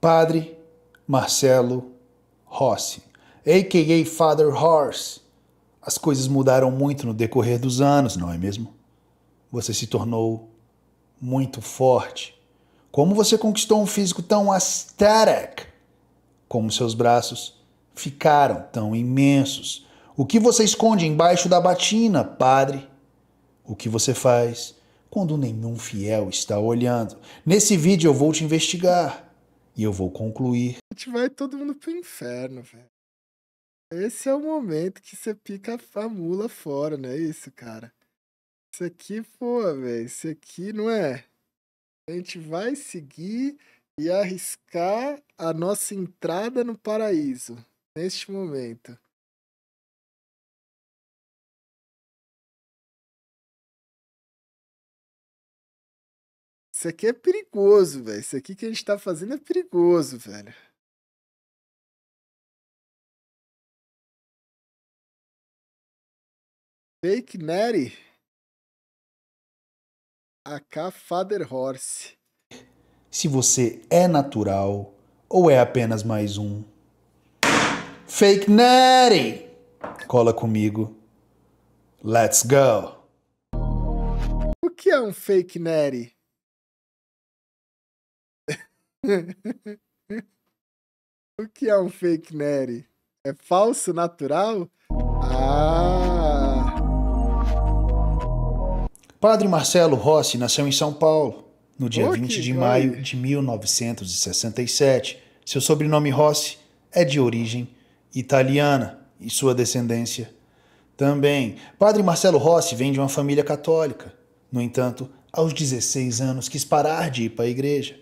Padre Marcelo Rossi, a.k.a. Father Horse. As coisas mudaram muito no decorrer dos anos, não é mesmo? Você se tornou muito forte. Como você conquistou um físico tão aesthetic? Como seus braços ficaram tão imensos? O que você esconde embaixo da batina, padre? O que você faz quando nenhum fiel está olhando? Nesse vídeo eu vou te investigar. E eu vou concluir. A gente vai todo mundo pro inferno, velho. Esse é o momento que você pica a mula fora, não é isso, cara? Isso aqui, pô, velho, isso aqui não é. A gente vai seguir e arriscar a nossa entrada no paraíso neste momento. Isso aqui é perigoso, velho. Isso aqui que a gente tá fazendo é perigoso, velho. Fake Neri. AK Father Horse. Se você é natural ou é apenas mais um. Fake Neri! Cola comigo. Let's go! O que é um fake Neri? o que é um fake Nery? É falso natural? Ah! Padre Marcelo Rossi nasceu em São Paulo, no dia oh, 20 de joia. maio de 1967. Seu sobrenome Rossi é de origem italiana e sua descendência também. Padre Marcelo Rossi vem de uma família católica. No entanto, aos 16 anos quis parar de ir para a igreja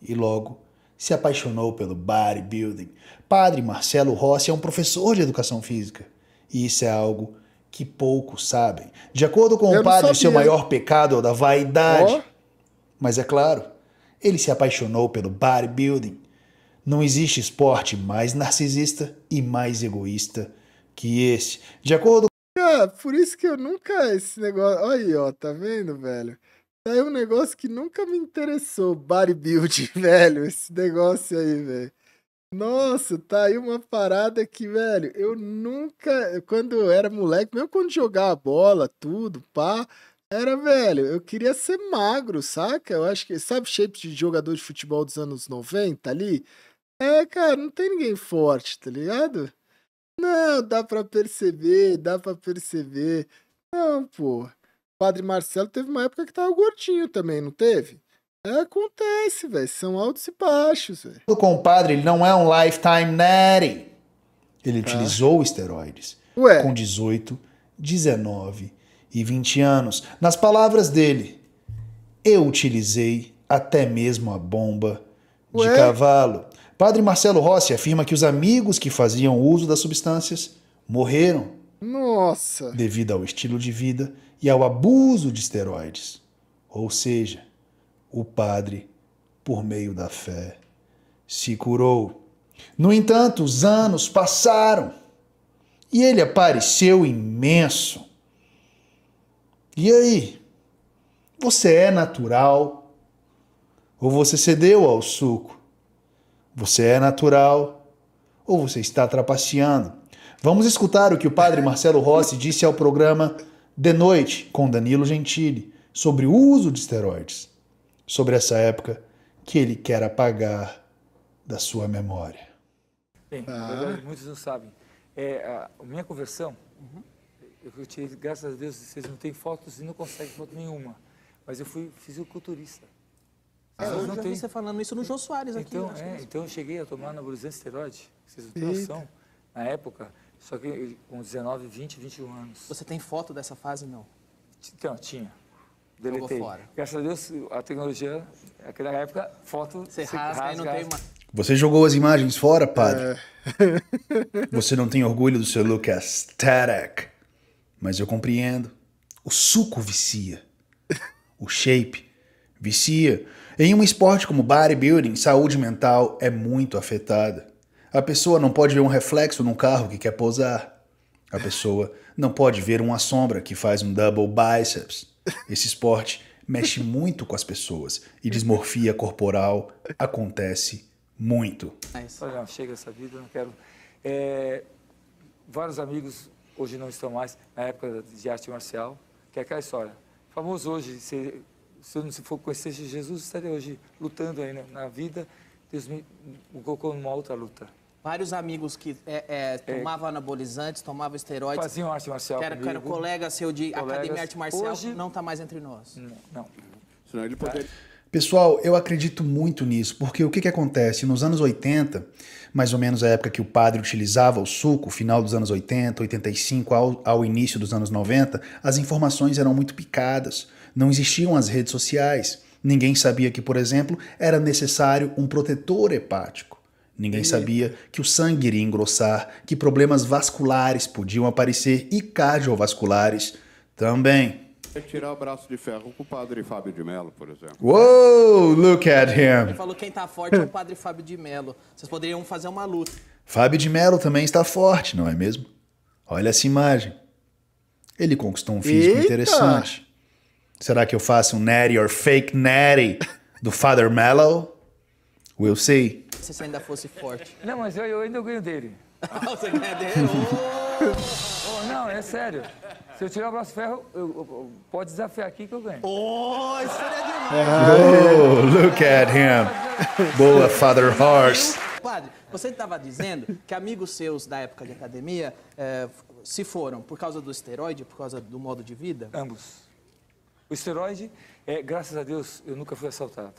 e logo se apaixonou pelo bodybuilding. Padre Marcelo Rossi é um professor de educação física e isso é algo que poucos sabem. De acordo com Eu o padre, seu maior pecado é o da vaidade. Oh. Mas é claro, ele se apaixonou pelo bodybuilding. Não existe esporte mais narcisista e mais egoísta que esse. De acordo ah, por isso que eu nunca esse negócio. Olha aí, ó, tá vendo, velho? aí é um negócio que nunca me interessou, bodybuilding, velho. Esse negócio aí, velho. Nossa, tá aí uma parada que, velho, eu nunca, quando eu era moleque, mesmo quando jogava bola, tudo, pá, era, velho, eu queria ser magro, saca? Eu acho que, sabe, shape de jogador de futebol dos anos 90 ali? É, cara, não tem ninguém forte, tá ligado? Não, dá pra perceber, dá pra perceber. Não, pô. Padre Marcelo teve uma época que tava gordinho também, não teve? É, acontece, velho. São altos e baixos, velho. O compadre, ele não é um lifetime nerd. Ele tá. utilizou esteroides. Ué. Com 18, 19 e 20 anos. Nas palavras dele, eu utilizei até mesmo a bomba Ué. de cavalo. Padre Marcelo Rossi afirma que os amigos que faziam uso das substâncias morreram nossa! Devido ao estilo de vida e ao abuso de esteroides. Ou seja, o padre, por meio da fé, se curou. No entanto, os anos passaram e ele apareceu imenso. E aí? Você é natural ou você cedeu ao suco? Você é natural ou você está trapaceando? Vamos escutar o que o padre Marcelo Rossi disse ao programa De Noite com Danilo Gentili sobre o uso de esteroides, sobre essa época que ele quer apagar da sua memória. Bem, ah. muitos não sabem. É, a minha conversão, uhum. eu tirei, graças a Deus, vocês não têm fotos e não conseguem foto nenhuma. Mas eu fui fisiculturista. É, eu não já tem... você falando isso no João Soares aqui. Então, né? é, então eu cheguei a tomar anabolizante esteroide, vocês não têm noção, na época. Só que com 19, 20, 21 anos. Você tem foto dessa fase, não? Então, tinha. Deletei. Graças a Deus, a tecnologia, naquela época, foto... Você rasga, rasga e não tem uma... Você jogou as imagens fora, padre? É. Você não tem orgulho do seu look aesthetic. Mas eu compreendo. O suco vicia. O shape vicia. Em um esporte como bodybuilding, saúde mental é muito afetada. A pessoa não pode ver um reflexo num carro que quer pousar. A pessoa não pode ver uma sombra que faz um double biceps. Esse esporte mexe muito com as pessoas e dismorfia corporal acontece muito. É isso, olha, chega essa vida, não quero. É, vários amigos hoje não estão mais na época de arte marcial, que é aquela história. Famoso hoje, se, se eu não for conhecer Jesus, estaria hoje lutando aí na vida. Deus me colocou numa outra luta. Vários amigos que é, é, tomavam é, anabolizantes, tomavam esteroides. Faziam arte marcial. era, era colega seu de Colegas. academia arte marcial, Hoje... não está mais entre nós. Não. não. Senão ele poderia. Pessoal, eu acredito muito nisso, porque o que, que acontece? Nos anos 80, mais ou menos a época que o padre utilizava o suco, final dos anos 80, 85 ao, ao início dos anos 90, as informações eram muito picadas, não existiam as redes sociais. Ninguém sabia que, por exemplo, era necessário um protetor hepático. Ninguém sabia que o sangue iria engrossar, que problemas vasculares podiam aparecer e cardiovasculares também. É tirar o braço de ferro com o padre Fábio de Mello, por exemplo. Uou, look at him. Ele falou que quem está forte é o padre Fábio de Mello. Vocês poderiam fazer uma luta. Fábio de Mello também está forte, não é mesmo? Olha essa imagem. Ele conquistou um físico Eita. interessante. Será que eu faço um natty or fake natty do Father Mello? We'll see se você ainda fosse forte. Não, mas eu, eu ainda ganho dele. Ah, você ganha dele? Oh! não, é sério. Se eu tirar o braço ferro, eu, eu, eu, pode desafiar aqui que eu ganho. Oh, isso seria é demais! Oh, look at him. Boa, Father Horse. Padre, você estava dizendo que amigos seus da época de academia é, se foram por causa do esteroide, por causa do modo de vida? Ambos. O esteroide, é, graças a Deus, eu nunca fui assaltado.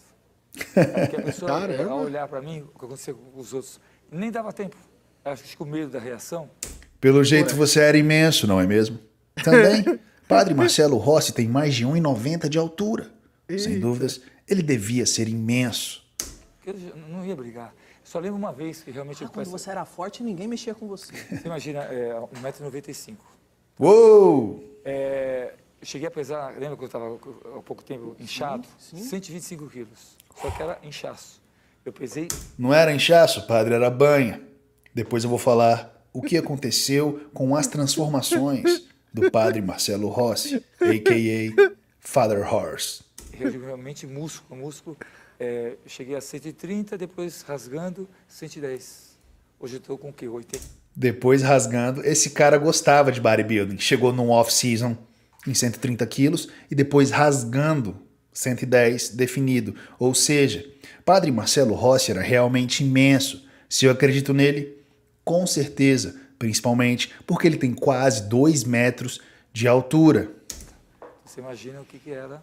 É a pessoa, olhar para mim, o que aconteceu com os outros, nem dava tempo. Acho que com medo da reação. Pelo jeito você era imenso, não é mesmo? Também, Padre Marcelo Rossi tem mais de 1,90 de altura. Eita. Sem dúvidas, ele devia ser imenso. Eu não ia brigar. Só lembro uma vez que realmente... Ah, eu quando você era forte, ninguém mexia com você. Você imagina, é, 1,95m. Uou! É, cheguei a pesar, lembra que eu estava há pouco tempo inchado? Sim, sim. 125 quilos. Só que era inchaço. Eu pensei. Não era inchaço, padre, era banha. Depois eu vou falar o que aconteceu com as transformações do padre Marcelo Rossi, a.k.a. Father Horse. Realmente músculo, músculo. É, cheguei a 130, depois rasgando, 110. Hoje eu tô com o quê? 80. Depois rasgando, esse cara gostava de bodybuilding. Chegou num off-season em 130 quilos e depois rasgando 110 definido. Ou seja, Padre Marcelo Rossi era realmente imenso. Se eu acredito nele, com certeza, principalmente porque ele tem quase 2 metros de altura. Você imagina o que, que era?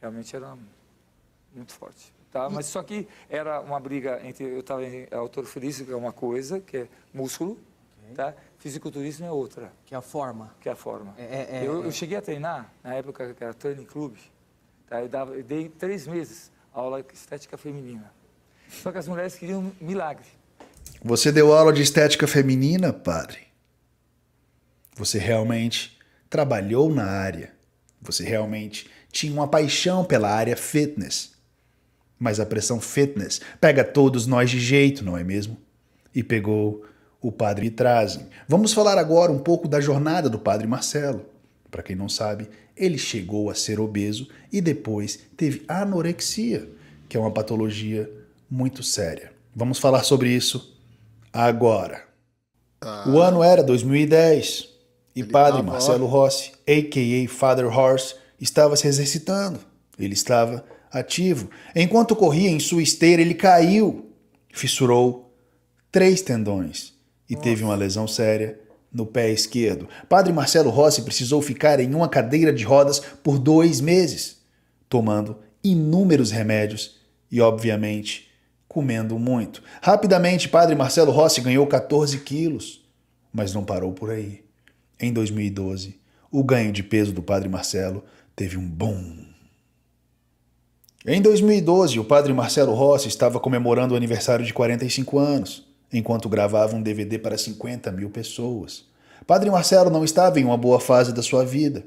Realmente era muito forte. Tá? Mas só que era uma briga entre. Eu estava em autorfilismo, que é uma coisa, que é músculo, tá? fisiculturismo é outra. Que é a forma. Que é a forma. É, é, é eu, é. eu cheguei a treinar, na época que era training clube, Tá? Eu, dava, eu dei três meses aula de estética feminina. Só que as mulheres queriam um milagre. Você deu aula de estética feminina, padre? Você realmente trabalhou na área. Você realmente tinha uma paixão pela área fitness. Mas a pressão fitness pega todos nós de jeito, não é mesmo? E pegou o padre Trazem. Vamos falar agora um pouco da jornada do padre Marcelo. Para quem não sabe, ele chegou a ser obeso e depois teve anorexia, que é uma patologia muito séria. Vamos falar sobre isso agora. Ah. O ano era 2010 e padre tava... Marcelo Rossi, a.k.a. Father Horse, estava se exercitando. Ele estava ativo. Enquanto corria em sua esteira, ele caiu, fissurou três tendões e Nossa. teve uma lesão séria no pé esquerdo. Padre Marcelo Rossi precisou ficar em uma cadeira de rodas por dois meses, tomando inúmeros remédios e, obviamente, comendo muito. Rapidamente, Padre Marcelo Rossi ganhou 14 quilos, mas não parou por aí. Em 2012, o ganho de peso do Padre Marcelo teve um boom. Em 2012, o Padre Marcelo Rossi estava comemorando o aniversário de 45 anos enquanto gravava um DVD para 50 mil pessoas. Padre Marcelo não estava em uma boa fase da sua vida.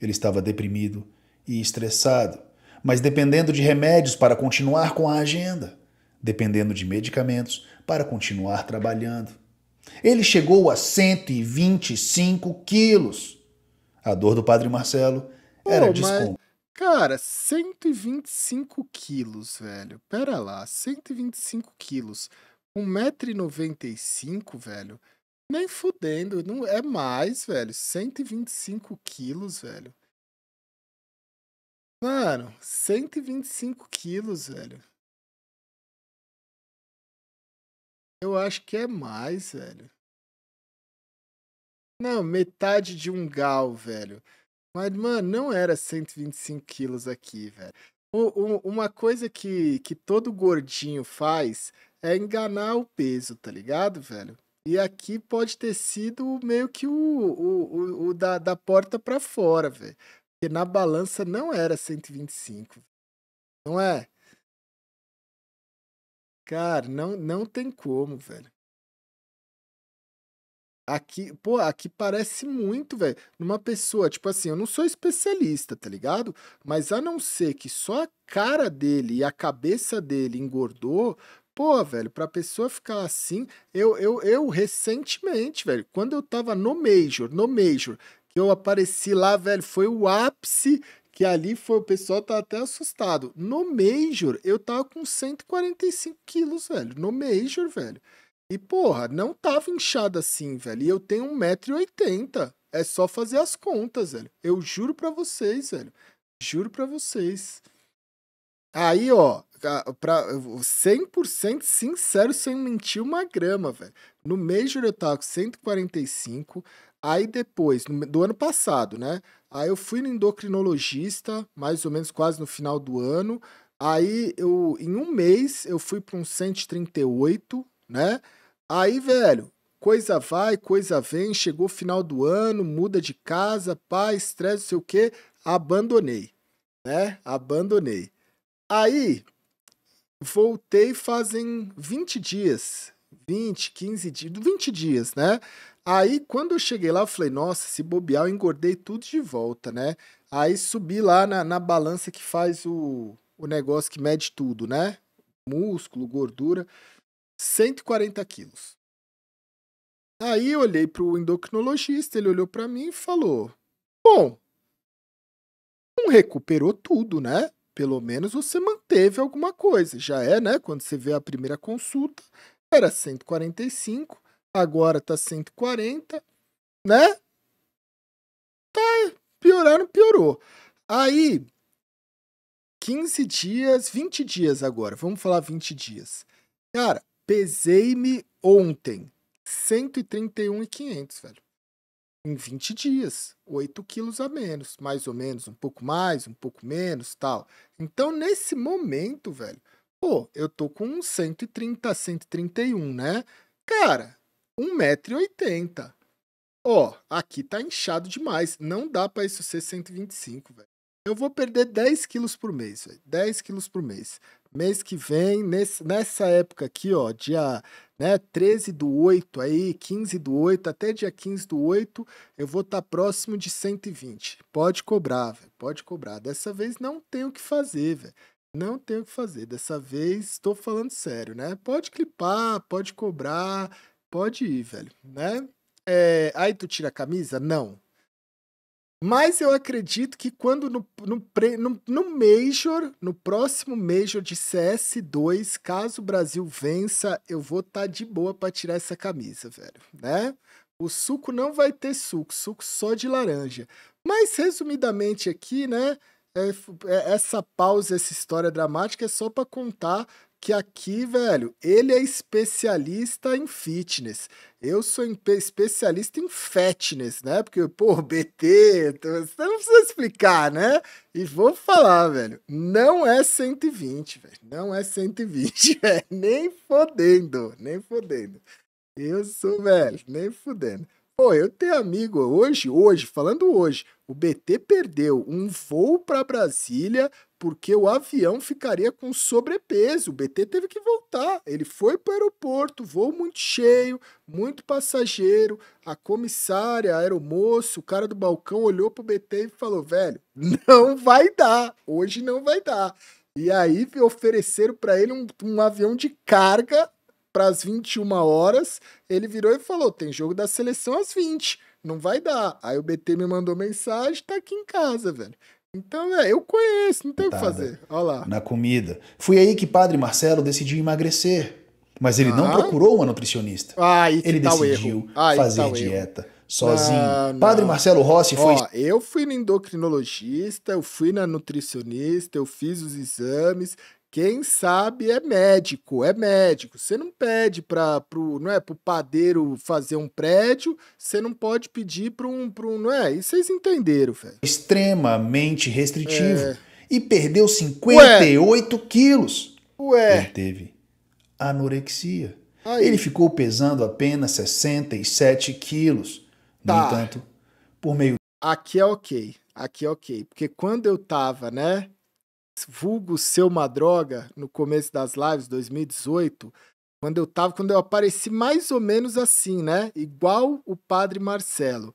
Ele estava deprimido e estressado, mas dependendo de remédios para continuar com a agenda, dependendo de medicamentos para continuar trabalhando. Ele chegou a 125 quilos. A dor do padre Marcelo era oh, desconto. Cara, 125 quilos, velho. Pera lá, 125 quilos. 1,95m, velho. Nem fudendo. Não, é mais, velho. 125 quilos, velho. Mano, 125 quilos, velho. Eu acho que é mais, velho. Não, metade de um gal, velho. Mas, mano, não era 125 quilos aqui, velho uma coisa que, que todo gordinho faz é enganar o peso, tá ligado, velho? E aqui pode ter sido meio que o, o, o, o da, da porta para fora, velho. Porque na balança não era 125. Não é? Cara, não, não tem como, velho. Aqui, pô, aqui parece muito, velho, numa pessoa, tipo assim, eu não sou especialista, tá ligado? Mas a não ser que só a cara dele e a cabeça dele engordou, pô, velho, pra pessoa ficar assim, eu, eu, eu recentemente, velho, quando eu tava no Major, no Major, que eu apareci lá, velho, foi o ápice que ali foi o pessoal tá até assustado. No Major, eu tava com 145 quilos, velho, no Major, velho. E, porra, não tava inchada assim, velho. E eu tenho 1,80m. É só fazer as contas, velho. Eu juro pra vocês, velho. Juro pra vocês. Aí, ó, pra, 100% sincero, sem mentir uma grama, velho. No Major eu tava com 145, aí depois, do ano passado, né? Aí eu fui no endocrinologista, mais ou menos quase no final do ano. Aí eu, em um mês, eu fui para um 138, né? Aí, velho, coisa vai, coisa vem, chegou final do ano, muda de casa, pai, estresse, não sei o quê, abandonei, né? Abandonei. Aí, voltei fazem 20 dias, 20, 15 dias, 20 dias, né? Aí, quando eu cheguei lá, eu falei, nossa, se bobear, eu engordei tudo de volta, né? Aí subi lá na, na balança que faz o, o negócio que mede tudo, né? Músculo, gordura. 140 quilos. Aí eu olhei para o endocrinologista, ele olhou para mim e falou: Bom, não recuperou tudo, né? Pelo menos você manteve alguma coisa. Já é, né? Quando você vê a primeira consulta, era 145, agora está 140, né? Tá piorando, piorou. Aí, 15 dias, 20 dias agora, vamos falar 20 dias. Cara, Pesei-me ontem. 131,500, velho. Em 20 dias. 8 quilos a menos. Mais ou menos. Um pouco mais, um pouco menos, tal. Então, nesse momento, velho. Pô, eu tô com 130, 131, né? Cara, 1,80m. Ó, aqui tá inchado demais. Não dá para isso ser 125, velho. Eu vou perder 10 quilos por mês, velho. 10 quilos por mês mês que vem, nesse, nessa época aqui, ó, dia né, 13 do 8 aí, 15 do 8, até dia 15 do 8, eu vou estar tá próximo de 120. Pode cobrar, véio, pode cobrar. Dessa vez não tenho o que fazer, velho. Não tenho o que fazer. Dessa vez estou falando sério, né? Pode clipar, pode cobrar, pode ir, velho, né? É, aí tu tira a camisa? Não. Mas eu acredito que quando no, no, no, no Major, no próximo Major de CS2, caso o Brasil vença, eu vou estar tá de boa para tirar essa camisa, velho, né? O suco não vai ter suco, suco só de laranja. Mas resumidamente aqui, né? É, é essa pausa, essa história dramática é só para contar que aqui, velho, ele é especialista em fitness. Eu sou especialista em fatness, né? Porque, pô, BT, então, você não precisa explicar, né? E vou falar, velho, não é 120, velho. Não é 120, velho. Nem fodendo, nem fodendo. Eu sou, velho, nem fodendo. Pô, eu tenho amigo hoje, hoje, falando hoje, o BT perdeu um voo para Brasília porque o avião ficaria com sobrepeso. O BT teve que voltar. Ele foi para o aeroporto, voo muito cheio, muito passageiro. A comissária, a aeromoço, o cara do balcão olhou pro BT e falou: velho, não vai dar, hoje não vai dar. E aí ofereceram para ele um, um avião de carga para as 21 horas, ele virou e falou: tem jogo da seleção às 20, não vai dar. Aí o BT me mandou mensagem, tá aqui em casa, velho. Então, é, eu conheço, não tem o que tá, fazer. Né? Olha lá. Na comida. Foi aí que Padre Marcelo decidiu emagrecer. Mas ele ah. não procurou uma nutricionista. Ah, ele tá decidiu ah, fazer tá dieta. sozinho. Ah, não, Padre não. Marcelo Rossi foi. Ó, eu fui no endocrinologista, eu fui na nutricionista, eu fiz os exames, quem sabe é médico, é médico. Você não pede para pro, não é, pro padeiro fazer um prédio, você não pode pedir para um, pra um, não é? E vocês entenderam, velho. Extremamente restritivo. É. E perdeu 58 Ué. quilos. Ué. Ele teve anorexia. Aí. Ele ficou pesando apenas 67 quilos. Tá. No entanto, por meio. Aqui é ok. Aqui é ok. Porque quando eu tava, né? vulgo ser uma droga no começo das lives 2018, quando eu tava, quando eu apareci mais ou menos assim, né? Igual o padre Marcelo.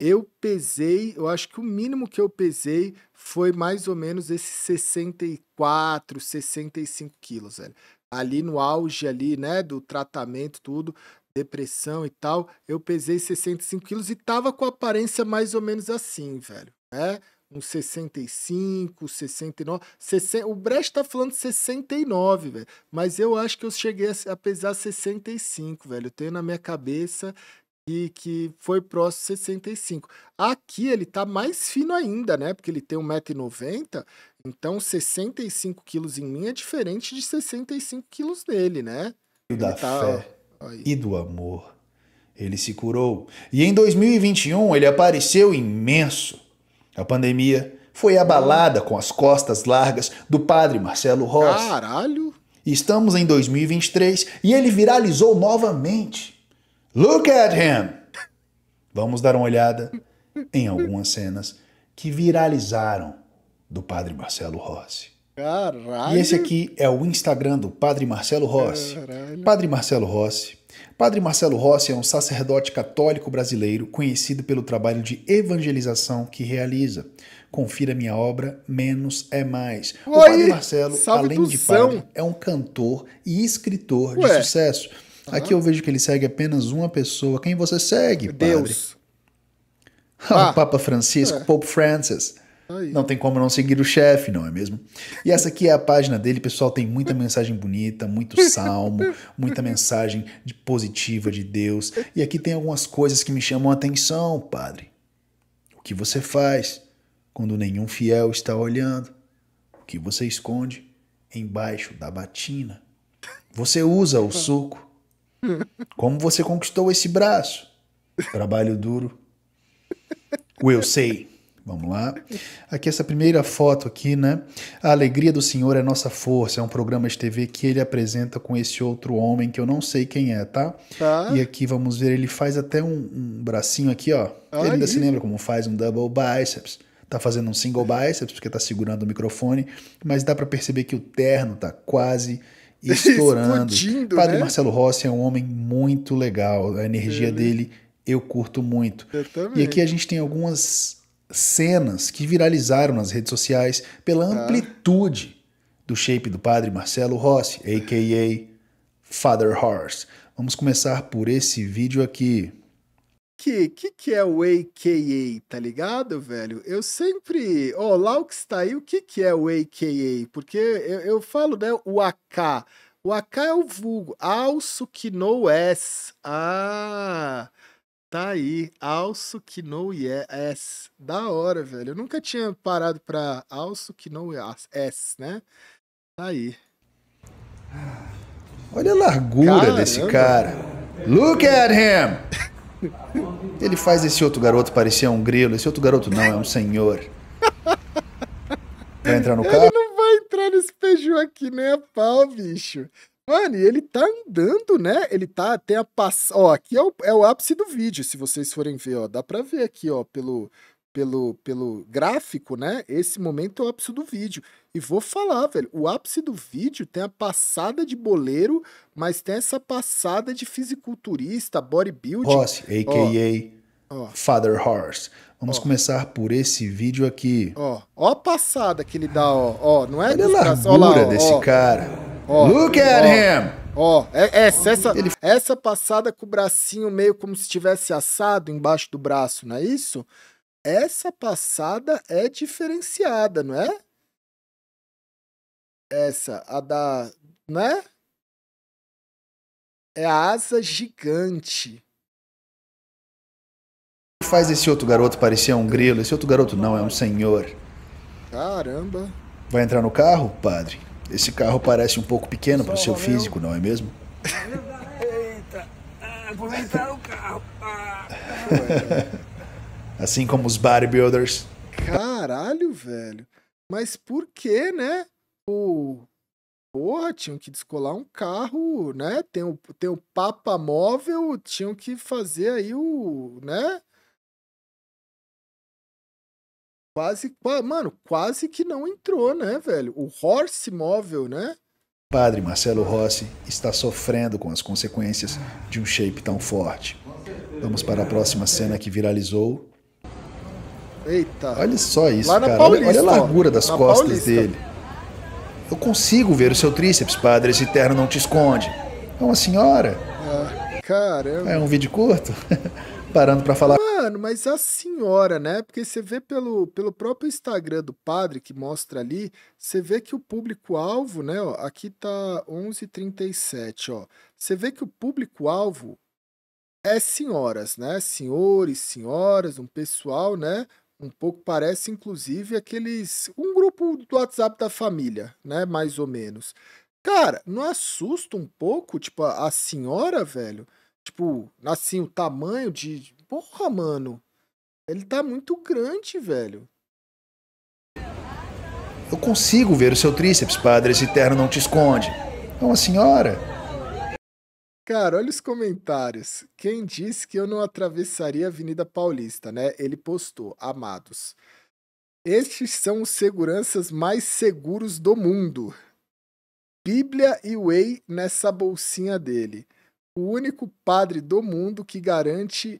Eu pesei, eu acho que o mínimo que eu pesei foi mais ou menos esses 64, 65 quilos, velho. Ali no auge ali, né, do tratamento, tudo, depressão e tal, eu pesei 65 quilos e tava com a aparência mais ou menos assim, velho, né? um 65, 69. 60, o Brecht tá falando 69, velho. Mas eu acho que eu cheguei a, a pesar 65, velho. Eu tenho na minha cabeça que, que foi próximo 65. Aqui ele tá mais fino ainda, né? Porque ele tem 1,90m. Então 65 quilos em mim é diferente de 65 quilos dele, né? E da tá, fé ó, e do amor. Ele se curou. E em 2021 ele apareceu imenso a pandemia foi abalada com as costas largas do padre Marcelo Rossi. Caralho! Estamos em 2023 e ele viralizou novamente. Look at him! Vamos dar uma olhada em algumas cenas que viralizaram do padre Marcelo Rossi. Caralho! E esse aqui é o Instagram do padre Marcelo Rossi. Caralho. Padre Marcelo Rossi Padre Marcelo Rossi é um sacerdote católico brasileiro conhecido pelo trabalho de evangelização que realiza. Confira minha obra Menos é Mais. Oi, o Padre Marcelo, além de padre, são. é um cantor e escritor Ué. de sucesso. Uhum. Aqui eu vejo que ele segue apenas uma pessoa. Quem você segue, Deus. padre? Deus. Ah, o Papa Francisco, é. Pope Francis. É não tem como não seguir o chefe, não é mesmo? E essa aqui é a página dele, pessoal. Tem muita mensagem bonita, muito salmo, muita mensagem de positiva de Deus. E aqui tem algumas coisas que me chamam a atenção, padre. O que você faz quando nenhum fiel está olhando? O que você esconde embaixo da batina? Você usa o suco? Como você conquistou esse braço? Trabalho duro. O eu sei Vamos lá. Aqui essa primeira foto aqui, né? A alegria do Senhor é nossa força. É um programa de TV que ele apresenta com esse outro homem que eu não sei quem é, tá? tá. E aqui vamos ver, ele faz até um, um bracinho aqui, ó. Ele ainda se lembra como faz um double biceps. Tá fazendo um single biceps porque tá segurando o microfone, mas dá para perceber que o terno tá quase estourando. Explodindo, Padre né? Marcelo Rossi é um homem muito legal. A energia ele. dele eu curto muito. Eu e aqui a gente tem algumas cenas que viralizaram nas redes sociais pela tá. amplitude do shape do padre Marcelo Rossi, a.k.a. Father Horse. Vamos começar por esse vídeo aqui. Que, que que é o AKA, tá ligado, velho? Eu sempre... Ó, oh, lá que está aí, o que que é o AKA? Porque eu, eu falo, né, o AK. O AK é o vulgo. Also que no S. Ah... Tá aí, Also no Yes. Da hora, velho. Eu nunca tinha parado pra Also no Yes, né? Tá aí. Olha a largura Caramba. desse cara. Look at him! Ele faz esse outro garoto parecer um grilo. Esse outro garoto não, é um senhor. Vai entrar no carro? Ele não vai entrar nesse Peugeot aqui nem a pau, bicho. Mano, e ele tá andando, né? Ele tá até a passar. Ó, aqui é o, é o ápice do vídeo, se vocês forem ver, ó. Dá pra ver aqui, ó, pelo, pelo, pelo gráfico, né? Esse momento é o ápice do vídeo. E vou falar, velho, o ápice do vídeo tem a passada de boleiro, mas tem essa passada de fisiculturista, bodybuilding. Ross, a.k.a. Ó, Father Horse. Vamos ó, começar por esse vídeo aqui. Ó, ó a passada que ele dá, ó. ó não é? Olha a largura ó lá, desse cara. Look at him! Ó, é, é, essa, essa, essa passada com o bracinho meio como se tivesse assado embaixo do braço, não é isso? Essa passada é diferenciada, não é? Essa, a da. Né? É a asa gigante faz esse outro garoto parecer um grilo? Esse outro garoto não, é um senhor. Caramba. Vai entrar no carro, padre? Esse carro parece um pouco pequeno para o seu físico, não é mesmo? Eita, aproveitar ah, o carro. assim como os bodybuilders. Caralho, velho. Mas por que, né? O... Porra, tinham que descolar um carro, né? Tem o, tem o Papa Móvel, tinham que fazer aí o, né? quase, mano, quase que não entrou, né, velho? O Horse móvel, né? Padre Marcelo Rossi está sofrendo com as consequências de um shape tão forte. Vamos para a próxima cena que viralizou. Eita. Olha só isso, cara. Paulista, olha, a largura das costas Paulista. dele. Eu consigo ver o seu tríceps, padre. Esse terno não te esconde. É uma senhora. Ah, caramba. É um vídeo curto? Parando para falar. Mano, mas a senhora, né? Porque você vê pelo, pelo próprio Instagram do padre que mostra ali, você vê que o público-alvo, né? Ó, aqui tá 11h37, ó. Você vê que o público-alvo é senhoras, né? Senhores, senhoras, um pessoal, né? Um pouco parece, inclusive, aqueles. Um grupo do WhatsApp da família, né? Mais ou menos. Cara, não assusta um pouco, tipo, a, a senhora, velho? Tipo, assim, o tamanho de, porra, mano, ele tá muito grande, velho. Eu consigo ver o seu tríceps, padre, esse terno não te esconde. É uma senhora. Cara, olha os comentários. Quem disse que eu não atravessaria a Avenida Paulista, né? Ele postou, amados. Estes são os seguranças mais seguros do mundo. Bíblia e Whey nessa bolsinha dele. O único padre do mundo que garante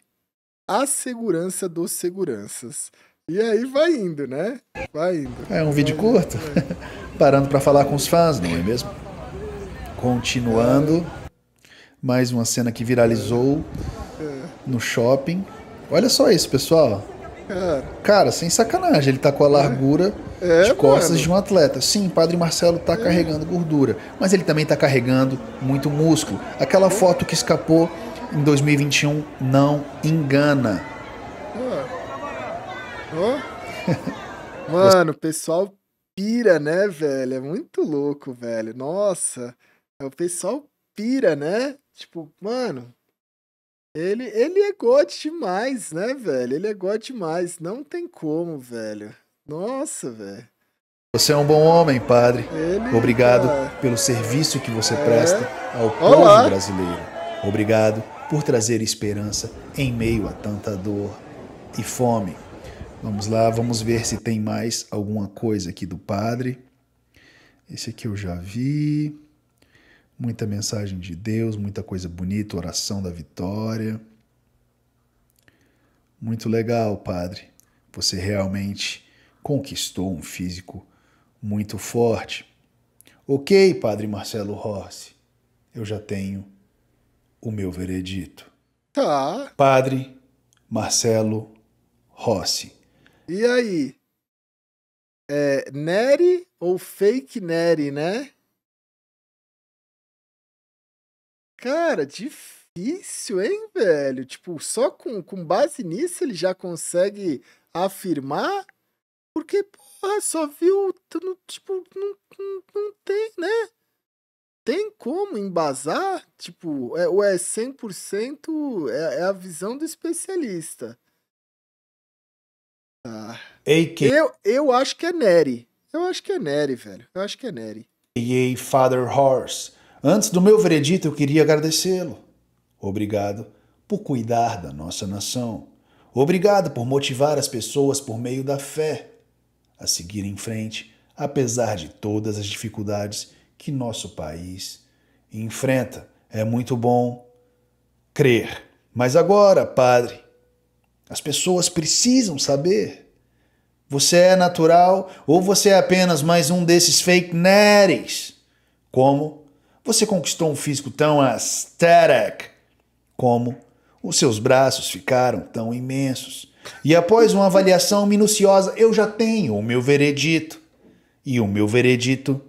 a Segurança dos Seguranças. E aí vai indo, né? Vai indo. É um vídeo curto, parando para falar com os fãs, não é mesmo? Continuando, mais uma cena que viralizou é. no shopping. Olha só isso, pessoal. Cara, sem sacanagem, ele tá com a é. largura é, de costas mano. de um atleta. Sim, Padre Marcelo tá carregando gordura, mas ele também tá carregando muito músculo. Aquela foto que escapou em 2021 não engana. Oh. Mano, o pessoal pira, né, velho? É muito louco, velho. Nossa, é o pessoal pira, né? Tipo, mano, ele, ele é God demais, né, velho? Ele é God demais. Não tem como, velho. Nossa, velho. Você é um bom homem, padre. Ele, Obrigado cara... É. pelo serviço que você é... presta ao Olá. povo brasileiro. Obrigado por trazer esperança em meio a tanta dor e fome. Vamos lá, vamos ver se tem mais alguma coisa aqui do Padre. Esse aqui eu já vi. Muita mensagem de Deus, muita coisa bonita, oração da vitória. Muito legal, Padre. Você realmente conquistou um físico muito forte. Ok, Padre Marcelo Rossi. eu já tenho o meu veredito. Tá. Padre Marcelo Rossi. E aí? É Neri ou fake Neri, né? Cara, difícil, hein, velho? Tipo, só com, com base nisso ele já consegue afirmar? Porque, porra, só viu. Tipo, não, não, não tem, né? tem como embasar, tipo, é, ou é 100% é, é a visão do especialista. Tá. Eu, eu acho que é Neri. Eu acho que é Neri, velho. Eu acho que é Neri. EA Father Horse. Antes do meu veredito, eu queria agradecê-lo. Obrigado por cuidar da nossa nação. Obrigado por motivar as pessoas por meio da fé a seguir em frente, apesar de todas as dificuldades que nosso país enfrenta. É muito bom crer. Mas agora, padre, as pessoas precisam saber. Você é natural ou você é apenas mais um desses fake nerds? Como você conquistou um físico tão aesthetic? Como os seus braços ficaram tão imensos? E após uma avaliação minuciosa, eu já tenho o meu veredito. E o meu veredito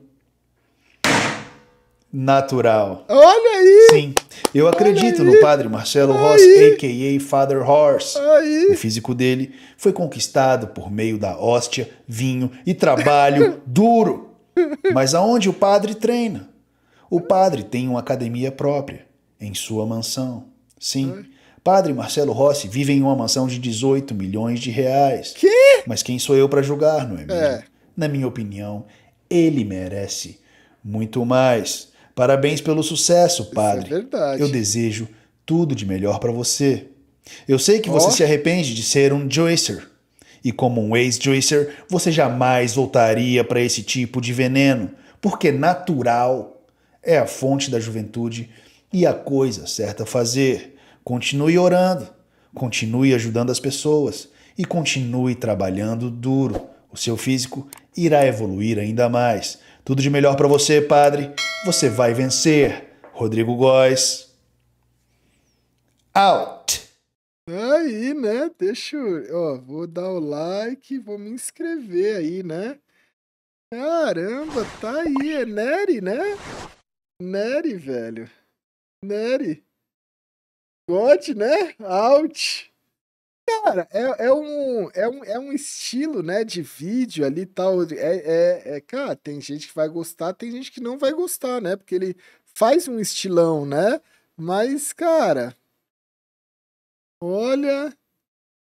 natural. Olha aí! Sim, eu acredito no padre Marcelo Ross, a.k.a. Father Horse. Aí. O físico dele foi conquistado por meio da hóstia, vinho e trabalho duro. Mas aonde o padre treina? O padre tem uma academia própria, em sua mansão. Sim, padre Marcelo Rossi vive em uma mansão de 18 milhões de reais. Que? Mas quem sou eu para julgar, não é mesmo? É. Na minha opinião, ele merece muito mais. Parabéns pelo sucesso, padre. Isso é verdade. Eu desejo tudo de melhor para você. Eu sei que você oh. se arrepende de ser um Joycer. E como um ex-Joycer, você jamais voltaria para esse tipo de veneno, porque natural é a fonte da juventude e a coisa certa a fazer. Continue orando, continue ajudando as pessoas e continue trabalhando duro o seu físico irá evoluir ainda mais. Tudo de melhor para você, padre. Você vai vencer. Rodrigo Góes. Out! Aí, né? Deixa eu. Ó, vou dar o like, vou me inscrever aí, né? Caramba, tá aí. É Nery, né? Nery, velho. Nery. God, né? Out! Cara, é, é, um, é, um, é um estilo, né, de vídeo ali e tal. É, é, é, cara, tem gente que vai gostar, tem gente que não vai gostar, né? Porque ele faz um estilão, né? Mas, cara, olha,